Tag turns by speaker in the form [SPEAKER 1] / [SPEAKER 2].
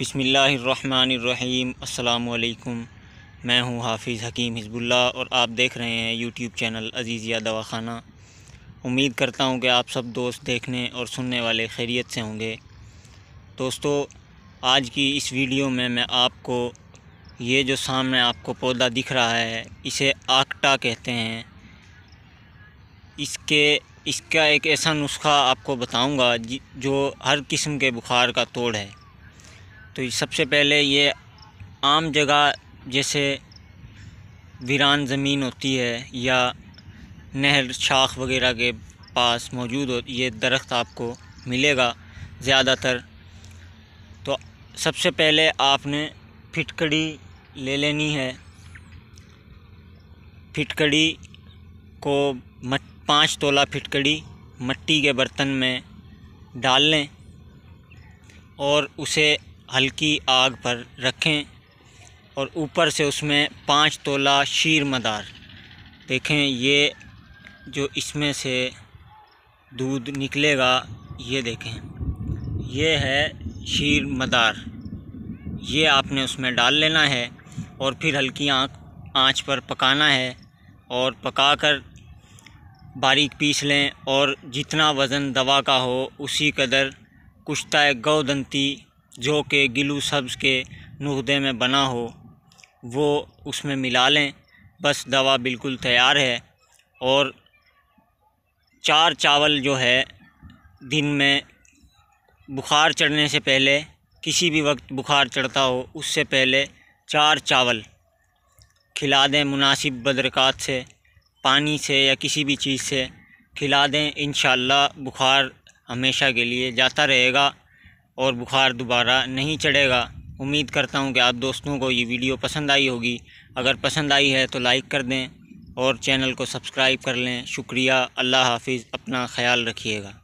[SPEAKER 1] बिसमीम् अल्लाम मैं हूं हाफिज़ हकीम हिजबुल्ला और आप देख रहे हैं यूट्यूब चैनल अजीज़िया दवाखाना उम्मीद करता हूं कि आप सब दोस्त देखने और सुनने वाले खैरियत से होंगे दोस्तों आज की इस वीडियो में मैं आपको ये जो सामने आपको पौधा दिख रहा है इसे आकटा कहते हैं इसके इसका एक ऐसा नुस्खा आपको बताऊंगा जो हर किस्म के बुखार का तोड़ है तो सबसे पहले ये आम जगह जैसे वीरान ज़मीन होती है या नहर शाख वगैरह के पास मौजूद हो ये दरख्त आपको मिलेगा ज़्यादातर तो सबसे पहले आपने फिटकड़ी ले लेनी है फिटकड़ी को मट पाँच तोला फिटकड़ी मट्टी के बर्तन में डाल लें और उसे हल्की आग पर रखें और ऊपर से उसमें पाँच तोला शीर मदार देखें ये जो इसमें से दूध निकलेगा ये देखें ये है शीर मदार ये आपने उसमें डाल लेना है और फिर हल्की आँख आँच पर पकाना है और पकाकर बारीक पीस लें और जितना वज़न दवा का हो उसी कदर कुश्ता गौदंती जो कि गिलू सब्ज़ के नहदे में बना हो वो उसमें मिला लें बस दवा बिल्कुल तैयार है और चार चावल जो है दिन में बुखार चढ़ने से पहले किसी भी वक्त बुखार चढ़ता हो उससे पहले चार चावल खिला दें मुनासिब बदरक़ात से पानी से या किसी भी चीज़ से खिला दें इन बुखार हमेशा के लिए जाता रहेगा और बुखार दोबारा नहीं चढ़ेगा उम्मीद करता हूँ कि आप दोस्तों को ये वीडियो पसंद आई होगी अगर पसंद आई है तो लाइक कर दें और चैनल को सब्सक्राइब कर लें शुक्रिया अल्लाह हाफिज़ अपना ख्याल रखिएगा